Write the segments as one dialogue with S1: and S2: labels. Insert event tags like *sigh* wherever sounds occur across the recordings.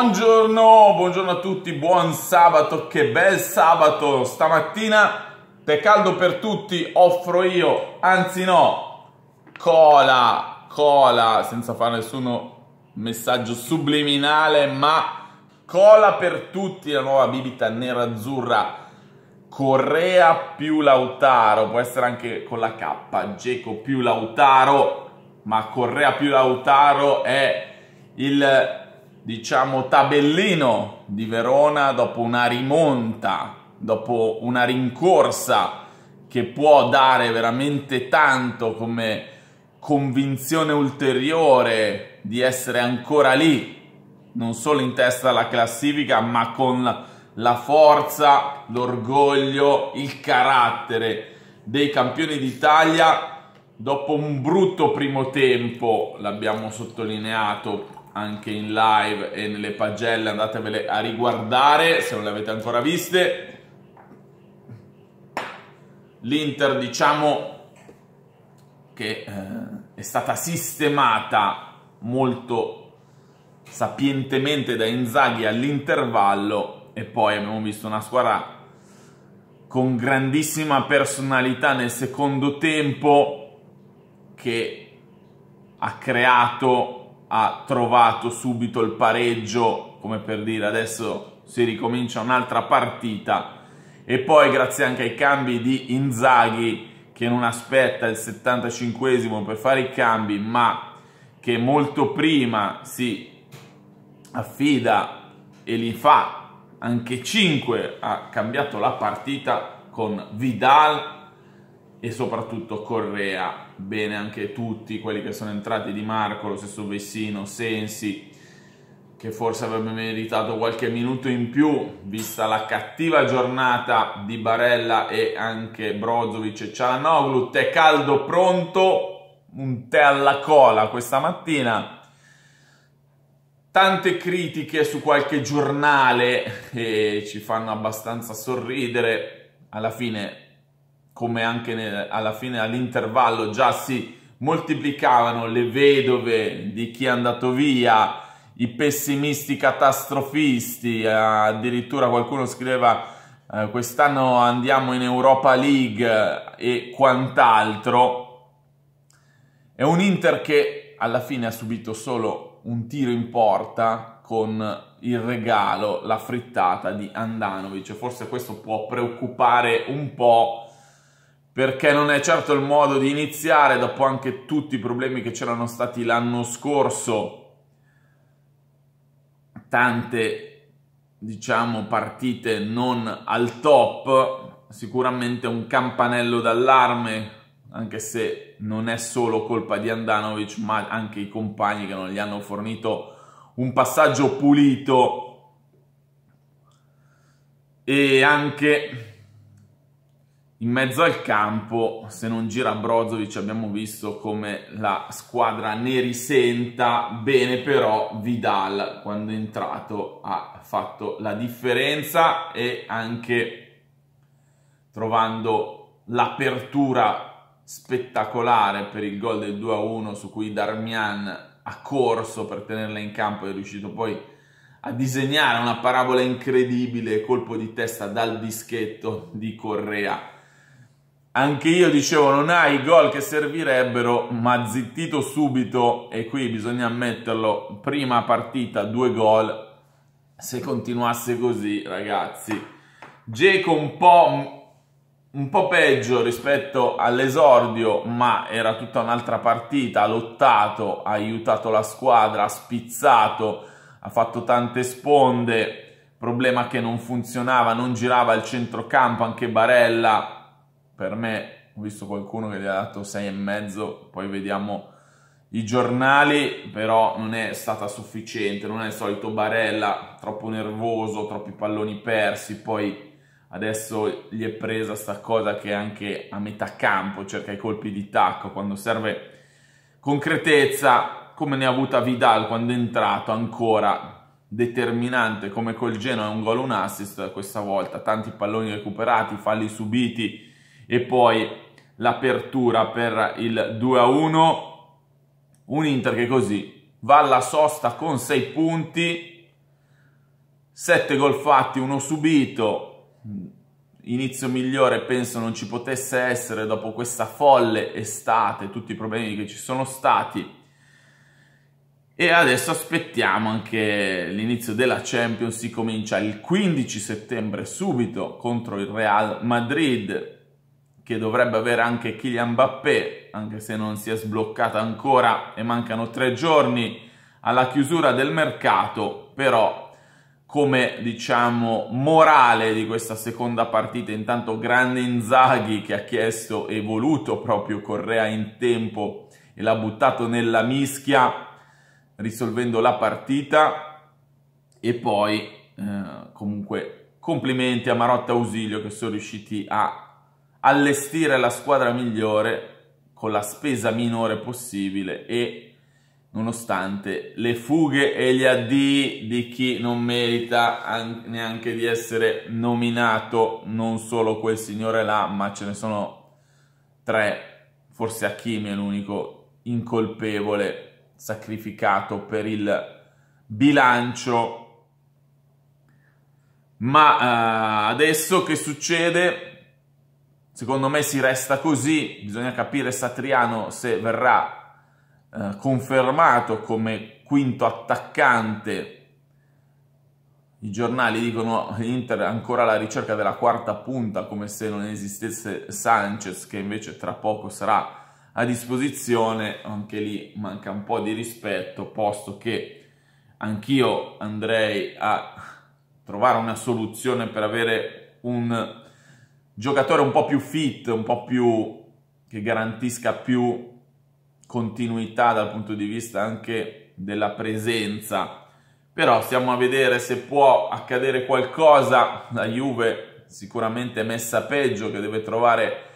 S1: Buongiorno, buongiorno a tutti, buon sabato, che bel sabato! Stamattina te caldo per tutti, offro io, anzi no, cola, cola, senza fare nessun messaggio subliminale, ma cola per tutti, la nuova bibita nera-azzurra Correa più Lautaro, può essere anche con la K, Geco più Lautaro, ma Correa più Lautaro è il diciamo, tabellino di Verona dopo una rimonta, dopo una rincorsa che può dare veramente tanto come convinzione ulteriore di essere ancora lì, non solo in testa alla classifica, ma con la forza, l'orgoglio, il carattere dei campioni d'Italia dopo un brutto primo tempo, l'abbiamo sottolineato, anche in live e nelle pagelle, andatevele a riguardare se non le avete ancora viste. L'Inter diciamo che eh, è stata sistemata molto sapientemente da Inzaghi all'intervallo e poi abbiamo visto una squadra con grandissima personalità nel secondo tempo che ha creato ha trovato subito il pareggio, come per dire adesso si ricomincia un'altra partita e poi grazie anche ai cambi di Inzaghi che non aspetta il 75 per fare i cambi ma che molto prima si affida e li fa anche 5 ha cambiato la partita con Vidal e soprattutto Correa, bene anche tutti quelli che sono entrati di Marco, lo stesso Vessino, Sensi, che forse avrebbe meritato qualche minuto in più, vista la cattiva giornata di Barella e anche Brozovic e Cialanoglu, tè caldo pronto, un tè alla cola questa mattina. Tante critiche su qualche giornale e eh, ci fanno abbastanza sorridere, alla fine come anche nel, alla fine all'intervallo già si moltiplicavano le vedove di chi è andato via, i pessimisti catastrofisti, eh, addirittura qualcuno scriveva eh, quest'anno andiamo in Europa League e quant'altro. È un Inter che alla fine ha subito solo un tiro in porta con il regalo, la frittata di Andanovic. Forse questo può preoccupare un po' perché non è certo il modo di iniziare dopo anche tutti i problemi che c'erano stati l'anno scorso, tante diciamo partite non al top, sicuramente un campanello d'allarme, anche se non è solo colpa di Andanovic, ma anche i compagni che non gli hanno fornito un passaggio pulito e anche in mezzo al campo, se non gira Brozovic, abbiamo visto come la squadra ne risenta, bene però Vidal quando è entrato ha fatto la differenza e anche trovando l'apertura spettacolare per il gol del 2-1 su cui Darmian ha corso per tenerla in campo è riuscito poi a disegnare una parabola incredibile, colpo di testa dal dischetto di Correa anche io dicevo non ha i gol che servirebbero, ma zittito subito, e qui bisogna ammetterlo, prima partita due gol, se continuasse così ragazzi. Dzeko un po', un po' peggio rispetto all'esordio, ma era tutta un'altra partita, ha lottato, ha aiutato la squadra, ha spizzato, ha fatto tante sponde, problema che non funzionava, non girava il centrocampo, anche Barella per me ho visto qualcuno che gli ha dato e mezzo poi vediamo i giornali, però non è stata sufficiente, non è il solito Barella, troppo nervoso, troppi palloni persi, poi adesso gli è presa sta cosa che anche a metà campo cerca i colpi di tacco quando serve concretezza, come ne ha avuta Vidal quando è entrato ancora determinante come col Genoa, è un gol, un assist questa volta, tanti palloni recuperati, falli subiti, e poi l'apertura per il 2 a 1 un Inter che così va alla sosta con 6 punti 7 gol fatti, 1 subito inizio migliore penso non ci potesse essere dopo questa folle estate tutti i problemi che ci sono stati e adesso aspettiamo anche l'inizio della Champions, si comincia il 15 settembre subito contro il Real Madrid che dovrebbe avere anche Kylian Mbappé, anche se non si è sbloccata ancora e mancano tre giorni alla chiusura del mercato, però come diciamo morale di questa seconda partita intanto grande Inzaghi che ha chiesto e voluto proprio Correa in tempo e l'ha buttato nella mischia risolvendo la partita e poi eh, comunque complimenti a Marotta e Ausilio che sono riusciti a allestire la squadra migliore con la spesa minore possibile e nonostante le fughe e gli addii di chi non merita neanche di essere nominato, non solo quel signore là, ma ce ne sono tre, forse Hakimi è l'unico incolpevole sacrificato per il bilancio. Ma eh, adesso che succede? Secondo me si resta così, bisogna capire Satriano se verrà eh, confermato come quinto attaccante. I giornali dicono Inter ancora alla ricerca della quarta punta, come se non esistesse Sanchez, che invece tra poco sarà a disposizione. Anche lì manca un po' di rispetto, posto che anch'io andrei a trovare una soluzione per avere un giocatore un po' più fit, un po' più che garantisca più continuità dal punto di vista anche della presenza. Però stiamo a vedere se può accadere qualcosa. La Juve sicuramente è messa peggio che deve trovare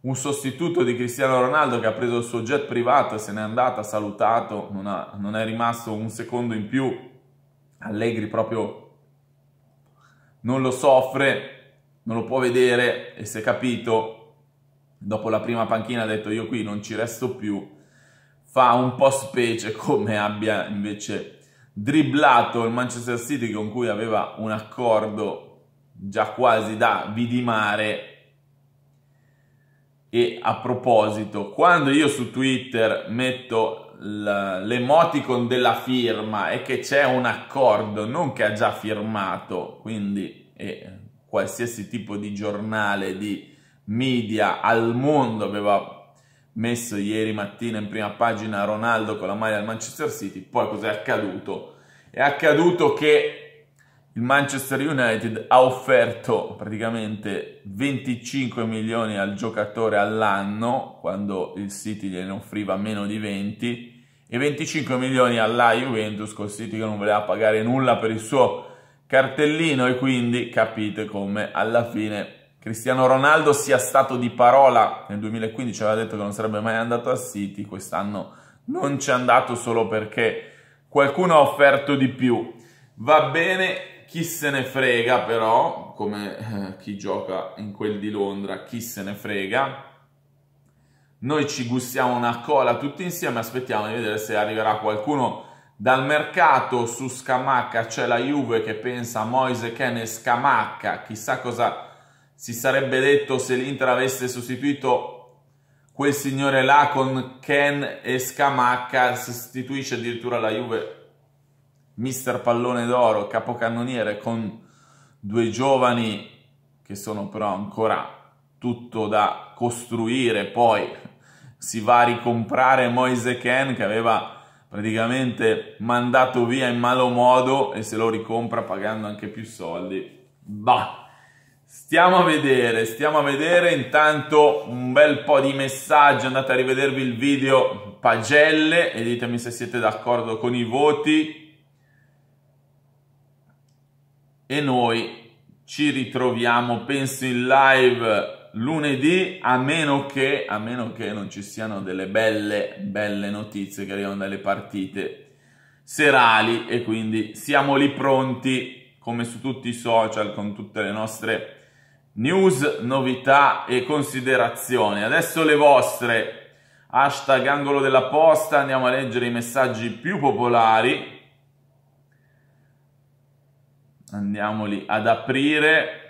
S1: un sostituto di Cristiano Ronaldo che ha preso il suo jet privato, e se n'è andato, ha salutato, non, ha, non è rimasto un secondo in più. Allegri proprio non lo soffre, non lo può vedere e se è capito, dopo la prima panchina ha detto io qui non ci resto più, fa un po' specie come abbia invece dribblato il Manchester City con cui aveva un accordo già quasi da vidimare. E a proposito, quando io su Twitter metto l'emoticon della firma e che c'è un accordo, non che ha già firmato, quindi... Eh, qualsiasi tipo di giornale, di media al mondo aveva messo ieri mattina in prima pagina Ronaldo con la maglia del Manchester City, poi cos'è accaduto? È accaduto che il Manchester United ha offerto praticamente 25 milioni al giocatore all'anno, quando il City gliene offriva meno di 20, e 25 milioni alla Juventus, col City che non voleva pagare nulla per il suo cartellino e quindi capite come alla fine Cristiano Ronaldo sia stato di parola nel 2015 aveva detto che non sarebbe mai andato a City, quest'anno non c'è andato solo perché qualcuno ha offerto di più. Va bene, chi se ne frega però, come eh, chi gioca in quel di Londra, chi se ne frega. Noi ci gustiamo una cola tutti insieme, aspettiamo di vedere se arriverà qualcuno dal mercato su Scamacca c'è la Juve che pensa a Moise Ken e Scamacca. Chissà cosa si sarebbe detto se l'Inter avesse sostituito quel signore là con Ken e Scamacca. Sostituisce addirittura la Juve mister pallone d'oro, capocannoniere con due giovani che sono però ancora tutto da costruire, poi si va a ricomprare Moise Ken che aveva praticamente mandato via in malo modo e se lo ricompra pagando anche più soldi. Bah, stiamo a vedere, stiamo a vedere. Intanto un bel po' di messaggi, andate a rivedervi il video pagelle e ditemi se siete d'accordo con i voti. E noi ci ritroviamo, penso in live lunedì, a meno, che, a meno che non ci siano delle belle, belle notizie che arrivano dalle partite serali e quindi siamo lì pronti come su tutti i social con tutte le nostre news, novità e considerazioni. Adesso le vostre hashtag angolo della posta, andiamo a leggere i messaggi più popolari. Andiamoli ad aprire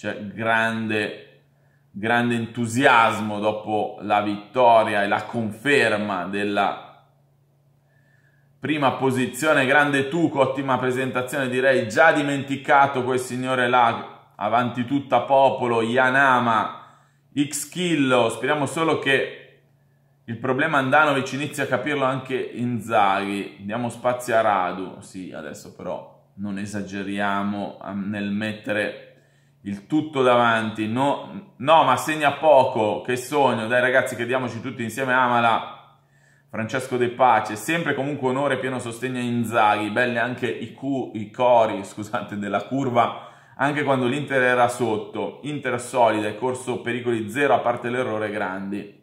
S1: c'è cioè, grande, grande entusiasmo dopo la vittoria e la conferma della prima posizione, grande Tuco, ottima presentazione, direi già dimenticato quel signore là, avanti tutta popolo, Yanama, X Killo, speriamo solo che il problema Andanovic inizia a capirlo anche Inzaghi, diamo spazio a Radu, sì adesso però non esageriamo nel mettere il tutto davanti, no, no ma segna poco, che sogno, dai ragazzi crediamoci tutti insieme, amala, Francesco De Pace, sempre comunque onore e pieno sostegno a Inzaghi, belli anche i, cu- i cori, *laughs* scusate, della curva, anche quando l'Inter era sotto, Inter solida e corso pericoli zero a parte l'errore grandi.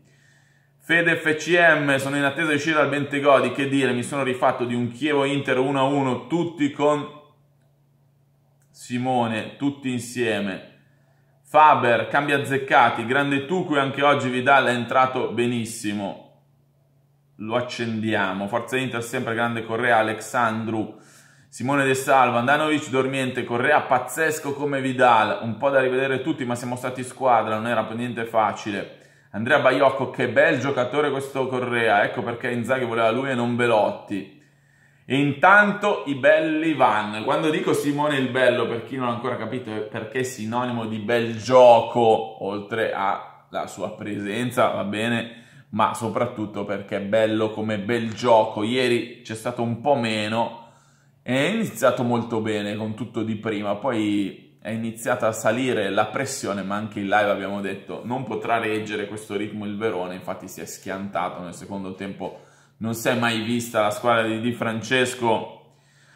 S1: Fede FCM, sono in attesa di uscire dal Bentegodi, che dire, mi sono rifatto di un Chievo Inter 1-1, tutti con Simone, tutti insieme. Faber, cambia azzeccati, grande Tucu e anche oggi Vidal è entrato benissimo. Lo accendiamo. Forza Inter sempre grande Correa, Alexandru, Simone De Salva, Andanovic dormiente, Correa pazzesco come Vidal. Un po' da rivedere tutti, ma siamo stati squadra, non era per niente facile. Andrea Baiocco, che bel giocatore questo Correa, ecco perché Inzaghi voleva lui e non Belotti intanto i belli van. Quando dico Simone il Bello, per chi non ha ancora capito è perché è sinonimo di bel gioco, oltre alla sua presenza, va bene, ma soprattutto perché è bello come bel gioco. Ieri c'è stato un po' meno è iniziato molto bene con tutto di prima, poi è iniziata a salire la pressione, ma anche in live abbiamo detto non potrà reggere questo ritmo il Verone, infatti si è schiantato nel secondo tempo non si è mai vista la squadra di Di Francesco.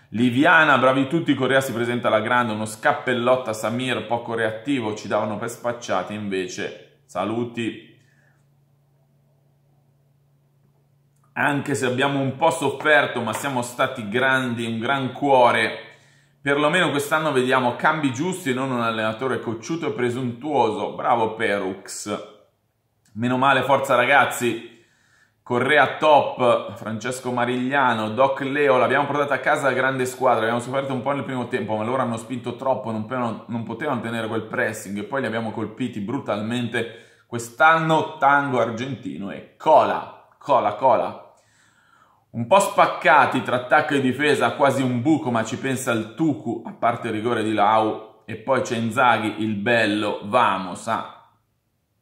S1: Liviana, bravi tutti, Correa si presenta alla grande, uno scappellotto a Samir poco reattivo, ci davano per spacciati invece, saluti. Anche se abbiamo un po' sofferto, ma siamo stati grandi, un gran cuore. Perlomeno quest'anno vediamo cambi giusti e non un allenatore cocciuto e presuntuoso. Bravo Perux. Meno male, forza ragazzi, Correa top, Francesco Marigliano, Doc Leo, l'abbiamo portata a casa, grande squadra, abbiamo sofferto un po' nel primo tempo, ma loro hanno spinto troppo, non, non, non potevano tenere quel pressing e poi li abbiamo colpiti brutalmente quest'anno tango argentino e cola, cola, cola. Un po' spaccati tra attacco e difesa, quasi un buco, ma ci pensa il Tuku, a parte il rigore di Lau, e poi c'è Inzaghi, il bello, vamos, ah,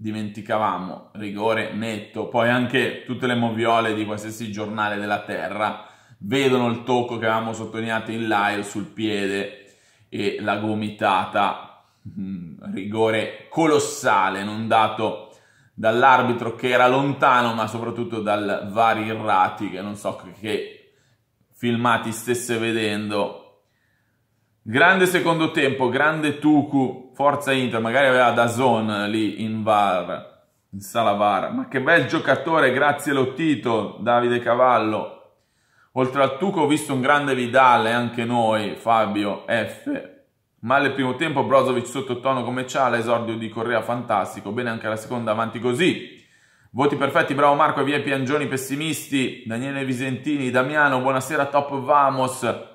S1: dimenticavamo rigore netto, poi anche tutte le moviole di qualsiasi giornale della terra vedono il tocco che avevamo sottolineato in live sul piede e la gomitata, mm, rigore colossale non dato dall'arbitro che era lontano ma soprattutto dal vari irrati che non so che filmati stesse vedendo. Grande secondo tempo, grande Tuku Forza Inter, magari aveva Dazon lì in VAR, in sala VAR. Ma che bel giocatore, grazie Lottito, Davide Cavallo. Oltre al Tuco ho visto un grande Vidale, eh, anche noi, Fabio F. Male il primo tempo, Brozovic sottotono come Ciala, esordio di Correa fantastico, bene anche la seconda, avanti così. Voti perfetti, bravo Marco, e via Piangioni pessimisti, Daniele Visentini, Damiano, buonasera, top Vamos.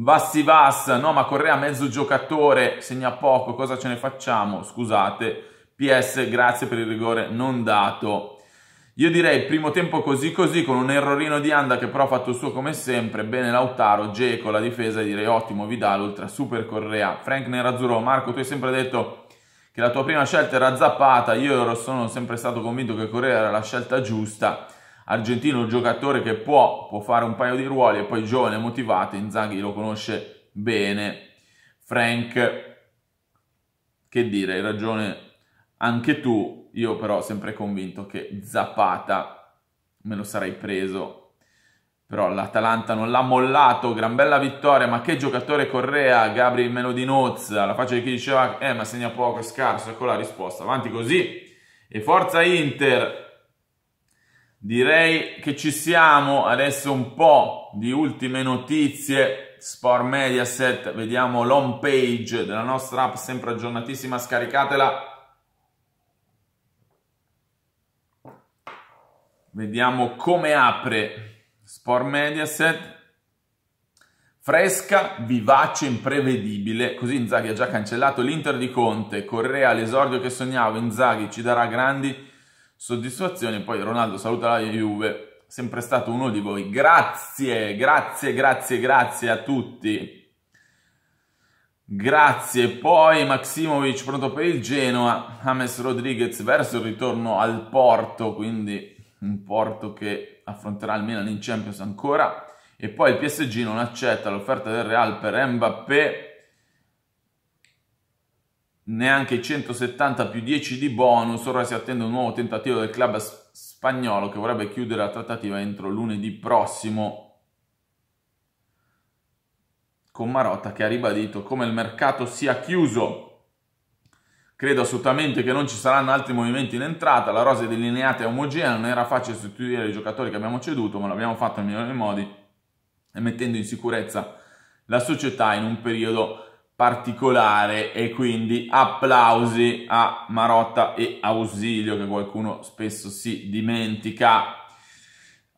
S1: Vassi Vass, no ma Correa mezzo giocatore, segna poco, cosa ce ne facciamo? Scusate, PS grazie per il rigore non dato. Io direi primo tempo così così con un errorino di Anda che però ha fatto il suo come sempre, bene Lautaro, Geco, la difesa direi ottimo, Vidal, oltre a Super Correa, Frank Nerazzurro, Marco tu hai sempre detto che la tua prima scelta era Zappata, io sono sempre stato convinto che Correa era la scelta giusta, argentino, un giocatore che può, può fare un paio di ruoli e poi giovane, motivato, Inzaghi lo conosce bene. Frank, che dire, hai ragione anche tu, io però sempre convinto che Zapata me lo sarei preso, però l'Atalanta non l'ha mollato, gran bella vittoria, ma che giocatore Correa, Gabriel meno di Noz, alla faccia di chi diceva, eh ma segna poco, è scarso, ecco la risposta, avanti così, e forza Inter! Direi che ci siamo, adesso un po' di ultime notizie, Sport Mediaset, vediamo l'home page della nostra app, sempre aggiornatissima, scaricatela. Vediamo come apre Sport Mediaset. Fresca, vivace, imprevedibile, così Inzaghi ha già cancellato l'Inter di Conte, Correa l'esordio che sognavo, Inzaghi ci darà grandi soddisfazione. Poi Ronaldo saluta la Juve, sempre stato uno di voi. Grazie, grazie, grazie, grazie a tutti. Grazie, poi Maximovic pronto per il Genoa, James Rodriguez verso il ritorno al Porto, quindi un Porto che affronterà il Milan in Champions ancora, e poi il PSG non accetta l'offerta del Real per Mbappé, neanche 170 più 10 di bonus, ora si attende un nuovo tentativo del club spagnolo che vorrebbe chiudere la trattativa entro lunedì prossimo con Marotta che ha ribadito come il mercato sia chiuso. Credo assolutamente che non ci saranno altri movimenti in entrata, la rosa è delineata e omogenea, non era facile sostituire i giocatori che abbiamo ceduto, ma l'abbiamo fatto in migliori modi e mettendo in sicurezza la società in un periodo particolare e quindi applausi a Marotta e Ausilio che qualcuno spesso si dimentica.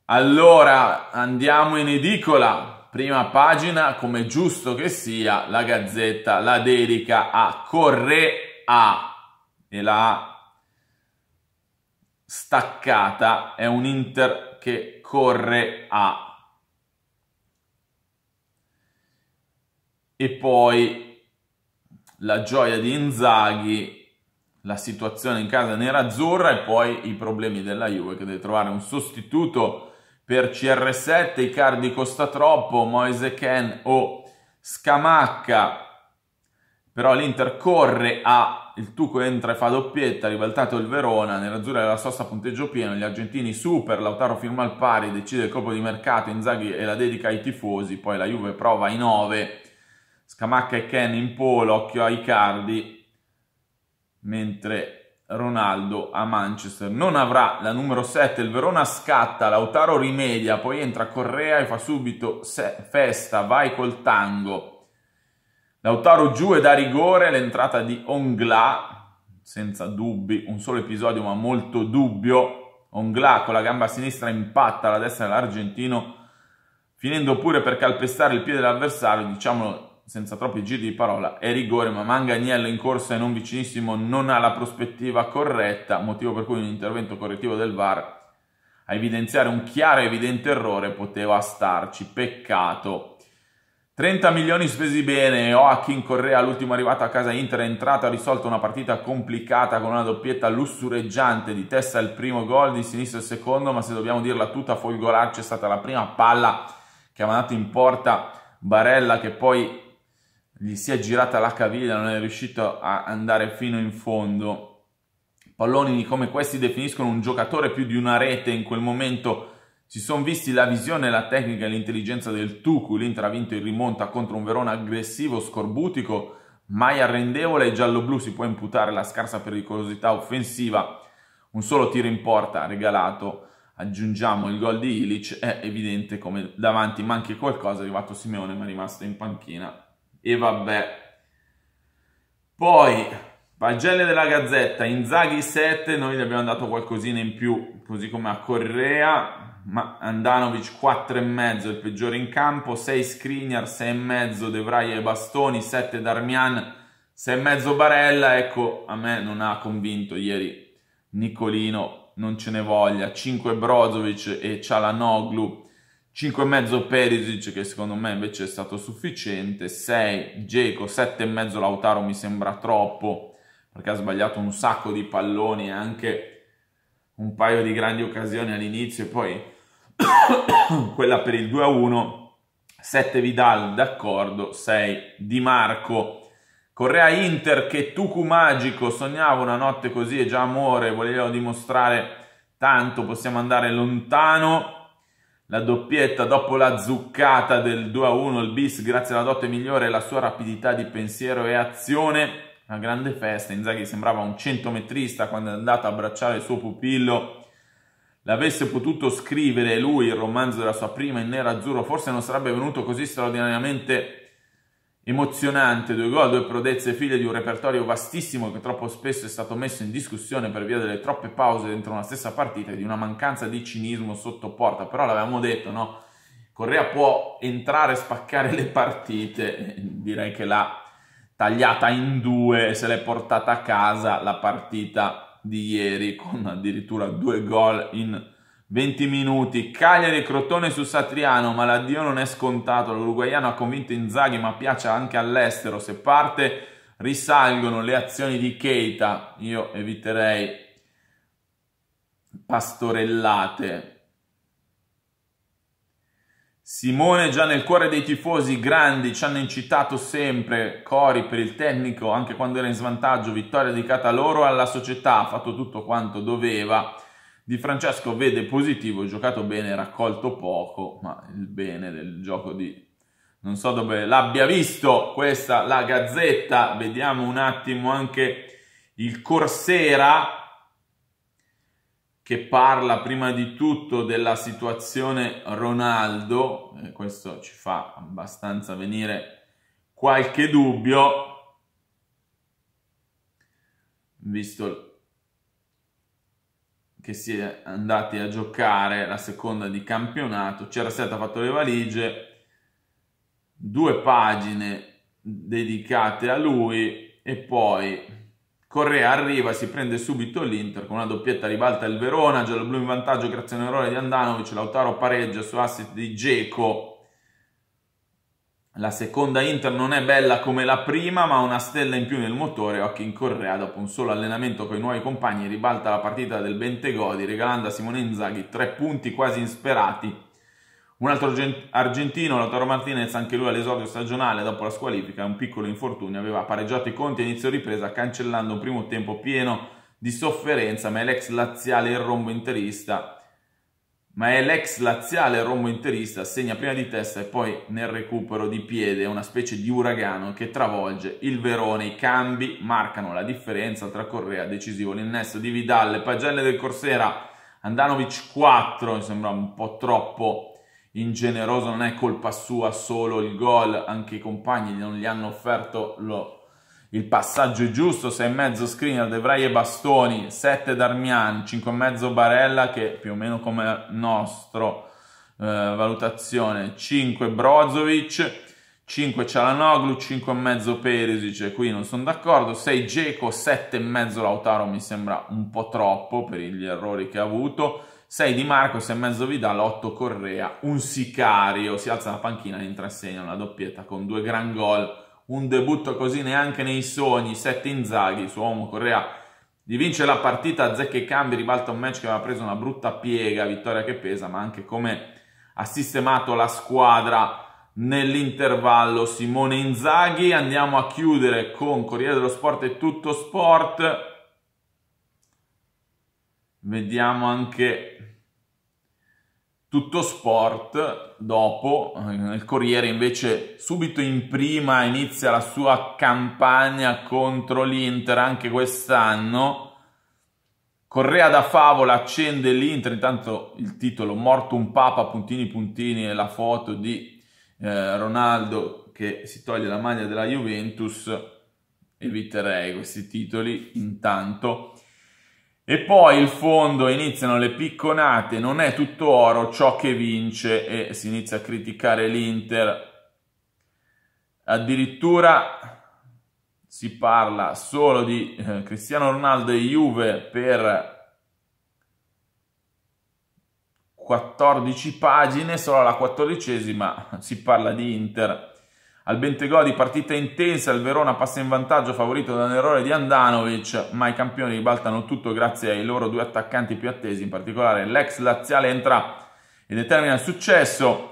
S1: Allora andiamo in edicola, prima pagina come giusto che sia, la Gazzetta la dedica a Correa e la staccata è un Inter che corre a e poi la gioia di Inzaghi, la situazione in casa nerazzurra e poi i problemi della Juve che deve trovare un sostituto per CR7, Icardi costa troppo, Moise Ken o Scamacca, però l'Inter corre a il Tuco entra e fa doppietta, ribaltato il Verona, nell'azzurra della sosta punteggio pieno, gli argentini super, Lautaro firma al pari, decide il colpo di mercato, Inzaghi e la dedica ai tifosi, poi la Juve prova i 9 Scamacca e Ken in polo, occhio a Icardi, mentre Ronaldo a Manchester non avrà la numero 7, il Verona scatta, Lautaro rimedia, poi entra Correa e fa subito festa, vai col tango. Lautaro giù e da rigore l'entrata di Ongla, senza dubbi, un solo episodio ma molto dubbio. Ongla con la gamba sinistra impatta la destra dell'argentino, finendo pure per calpestare il piede dell'avversario, diciamolo senza troppi giri di parola, è rigore, ma Manganiello in corsa e non vicinissimo non ha la prospettiva corretta, motivo per cui un intervento correttivo del VAR a evidenziare un chiaro e evidente errore poteva starci, peccato. 30 milioni spesi bene, Joachim Correa l'ultimo arrivato a casa Inter è entrato, ha risolto una partita complicata con una doppietta lussureggiante, di testa il primo gol, di sinistra il secondo, ma se dobbiamo dirla tutta, folgorarci è stata la prima palla che ha mandato in porta Barella che poi gli si è girata la caviglia, non è riuscito a andare fino in fondo. Palloni come questi definiscono un giocatore più di una rete in quel momento. Si sono visti la visione, la tecnica e l'intelligenza del Tucu. L'Inter ha vinto in rimonta contro un Verona aggressivo, scorbutico, mai arrendevole. Giallo-blu si può imputare la scarsa pericolosità offensiva. Un solo tiro in porta regalato aggiungiamo il gol di Ilic, è evidente come davanti manchi qualcosa, è arrivato Simeone ma è rimasto in panchina e vabbè. Poi, pagelle della Gazzetta, Inzaghi 7, noi gli abbiamo dato qualcosina in più, così come a Correa, ma Andanovic 4,5, il peggiore in campo, 6 Skriniar, 6,5 De Vrij e Bastoni, 7 Darmian, 6,5 Barella, ecco, a me non ha convinto ieri Nicolino, non ce ne voglia, 5 Brozovic e Cialanoglu, e mezzo Perisic che secondo me invece è stato sufficiente, 6 Geco, mezzo Lautaro mi sembra troppo perché ha sbagliato un sacco di palloni e anche un paio di grandi occasioni all'inizio e poi *coughs* quella per il 2-1, a 7 Vidal d'accordo, 6 Di Marco. Correa Inter che Tucu Magico sognavo una notte così e già amore, volevo dimostrare tanto, possiamo andare lontano la doppietta dopo la zuccata del 2-1, a il bis grazie alla dote migliore e alla sua rapidità di pensiero e azione. Una grande festa, Inzaghi sembrava un centometrista quando è andato a abbracciare il suo pupillo. L'avesse potuto scrivere lui il romanzo della sua prima in nero azzurro, forse non sarebbe venuto così straordinariamente emozionante, due gol, due prodezze figlie di un repertorio vastissimo che troppo spesso è stato messo in discussione per via delle troppe pause dentro una stessa partita e di una mancanza di cinismo sotto porta, però l'avevamo detto, no? Correa può entrare e spaccare le partite, direi che l'ha tagliata in due e se l'è portata a casa la partita di ieri con addirittura due gol in 20 minuti, Cagliari e Crotone su Satriano, ma l'addio non è scontato, l'uruguaiano ha convinto Inzaghi ma piace anche all'estero, se parte risalgono le azioni di Keita, io eviterei pastorellate. Simone già nel cuore dei tifosi, grandi, ci hanno incitato sempre, Cori per il tecnico, anche quando era in svantaggio, vittoria dedicata a loro, alla società, ha fatto tutto quanto doveva di Francesco vede positivo, giocato bene, raccolto poco, ma il bene del gioco di... Non so dove l'abbia visto questa, la Gazzetta. Vediamo un attimo anche il Corsera che parla prima di tutto della situazione Ronaldo. E eh, questo ci fa abbastanza venire qualche dubbio, visto che si è andati a giocare la seconda di campionato, Cerasetta ha fatto le valigie, due pagine dedicate a lui e poi Correa arriva, si prende subito l'Inter con una doppietta ribalta il Verona, giallo-blu in vantaggio grazie a un errore di Andanovic, Lautaro pareggia su asset di Geco la seconda Inter non è bella come la prima, ma una stella in più nel motore. Occhi in Correa, dopo un solo allenamento con i nuovi compagni, ribalta la partita del Bentegodi, regalando a Simone Inzaghi tre punti quasi insperati. Un altro argentino, Lautaro Martinez, anche lui all'esordio stagionale dopo la squalifica, un piccolo infortunio, aveva pareggiato i conti a inizio ripresa, cancellando un primo tempo pieno di sofferenza, ma l'ex laziale il rombo interista ma è l'ex laziale rombo interista, segna prima di testa e poi nel recupero di piede, una specie di uragano che travolge il Verone. I cambi marcano la differenza tra Correa decisivo, l'innesto di Vidal, pagelle del Corsera, Andanovic 4, mi sembra un po' troppo ingeneroso, non è colpa sua solo il gol, anche i compagni non gli hanno offerto lo il passaggio è giusto, 6,5 Skriniar, De Vrij e Bastoni, 7 Darmian, 5,5 Barella che più o meno come nostro eh, valutazione, 5 Brozovic, 5 Cialanoglu, 5,5 Perisic, qui non sono d'accordo, 6 Geco, 7,5 Lautaro mi sembra un po' troppo per gli errori che ha avuto, 6 Di Marco, 6,5 Vidal, 8 Correa, un sicario, si alza la panchina, entra a segno una doppietta con due gran gol un debutto così neanche nei sogni, Sette Inzaghi, suo uomo Correa gli vince la partita a zecche cambi, ribalta un match che aveva preso una brutta piega, vittoria che pesa, ma anche come ha sistemato la squadra nell'intervallo Simone Inzaghi. Andiamo a chiudere con Corriere dello Sport e Tutto Sport. Vediamo anche tutto sport dopo, il eh, Corriere invece subito in prima inizia la sua campagna contro l'Inter anche quest'anno. Correa da favola accende l'Inter, intanto il titolo Morto un Papa, puntini puntini e la foto di eh, Ronaldo che si toglie la maglia della Juventus. Eviterei questi titoli intanto. E poi il fondo iniziano le picconate, non è tutto oro ciò che vince e si inizia a criticare l'Inter. Addirittura si parla solo di eh, Cristiano Ronaldo e Juve per 14 pagine, solo alla quattordicesima si parla di Inter al Bentegodi partita intensa, il Verona passa in vantaggio favorito da un errore di Andanovic, ma i campioni ribaltano tutto grazie ai loro due attaccanti più attesi, in particolare l'ex laziale entra e determina il successo.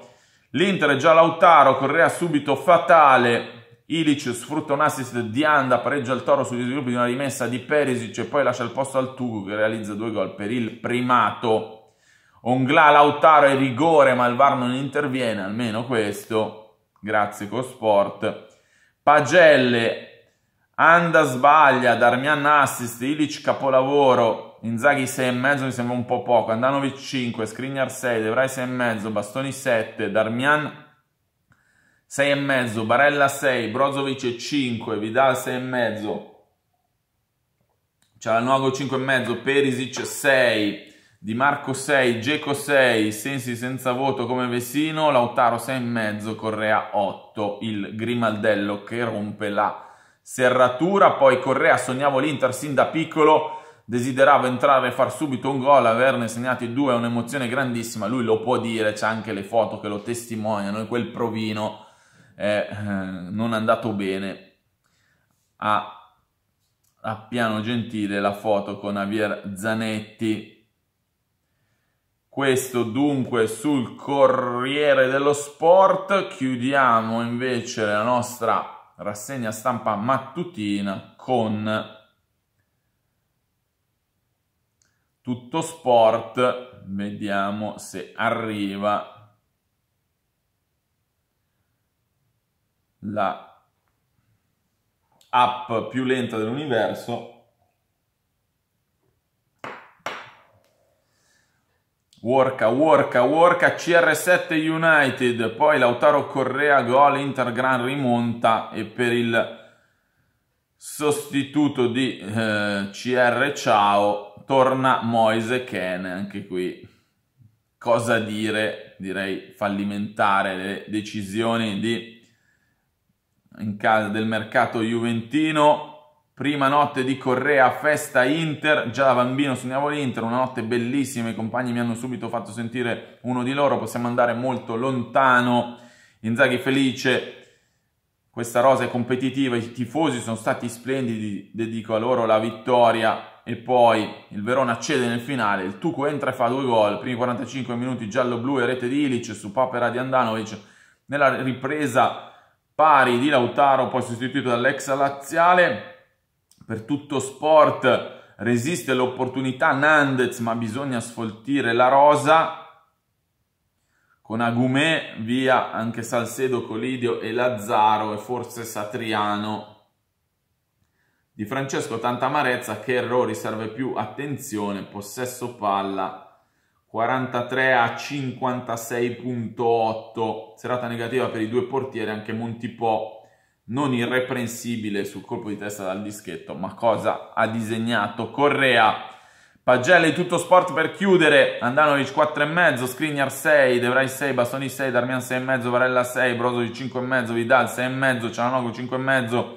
S1: L'Inter è già Lautaro, Correa subito fatale, Ilic sfrutta un assist di Anda, pareggia il Toro sugli sviluppi di una rimessa di Perisic e poi lascia il posto al Tugu che realizza due gol per il primato. Ongla, Lautaro e rigore, ma il VAR non interviene, almeno questo. Grazie Cosport. Pagelle, Anda sbaglia, Darmian assist, Ilic capolavoro, Inzaghi 6,5 mi sembra un po' poco, Andanovic 5, Skriniar 6, Devrai 6,5, Bastoni 7, Darmian 6,5, Barella 6, Brozovic 5, Vidal 6,5, Cialanoglu 5,5, Perisic 6, di Marco 6, Geco 6, Sensi senza voto come Vessino, Lautaro 6,5, Correa 8, il grimaldello che rompe la serratura, poi Correa sognavo l'Inter sin da piccolo, desideravo entrare e far subito un gol, averne segnati due è un'emozione grandissima, lui lo può dire, c'è anche le foto che lo testimoniano e quel provino è eh, non è andato bene a, a Piano Gentile la foto con Javier Zanetti questo dunque sul Corriere dello Sport. Chiudiamo invece la nostra rassegna stampa mattutina con tutto sport. Vediamo se arriva la app più lenta dell'universo Worka, worka, worka, CR7 United, poi Lautaro Correa, gol, Inter gran rimonta e per il sostituto di eh, CR Ciao torna Moise Ken, anche qui cosa dire, direi fallimentare le decisioni di, in casa del mercato juventino Prima notte di Correa, festa Inter, già da bambino sognavo l'Inter, una notte bellissima, i compagni mi hanno subito fatto sentire uno di loro, possiamo andare molto lontano, Inzaghi felice, questa rosa è competitiva, i tifosi sono stati splendidi, dedico a loro la vittoria e poi il Verona cede nel finale, il Tuco entra e fa due gol, primi 45 minuti giallo-blu e rete di Ilic su papera di Andanovic, nella ripresa pari di Lautaro, poi sostituito dall'ex laziale, per tutto sport resiste l'opportunità Nandez, ma bisogna sfoltire la rosa. Con Agumè via anche Salcedo, Colidio e Lazzaro e forse Satriano. Di Francesco tanta amarezza che errori serve più attenzione, possesso palla 43 a 56.8, serata negativa per i due portieri, anche Montipò non irreprensibile sul colpo di testa dal dischetto, ma cosa ha disegnato Correa. Pagelli tutto sport per chiudere, Andanovic 4,5, Skriniar 6, Devrai 6, Bastoni 6, Darmian 6,5, Varella 6, Brozovic 5,5, Vidal 6,5, Ciananogo 5,5,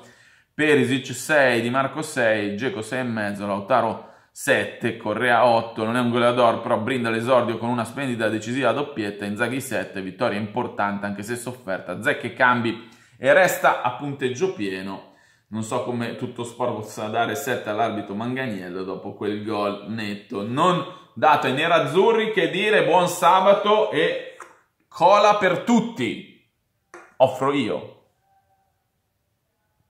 S1: Perisic 6, Di Marco 6, Geco 6,5, Lautaro 7, Correa 8, non è un goleador, però brinda l'esordio con una splendida decisiva doppietta, Inzaghi 7, vittoria importante anche se sofferta, Zecche cambi e resta a punteggio pieno. Non so come tutto sport possa dare 7 all'arbitro Manganiello dopo quel gol netto. Non dato ai nerazzurri che dire buon sabato e cola per tutti. Offro io.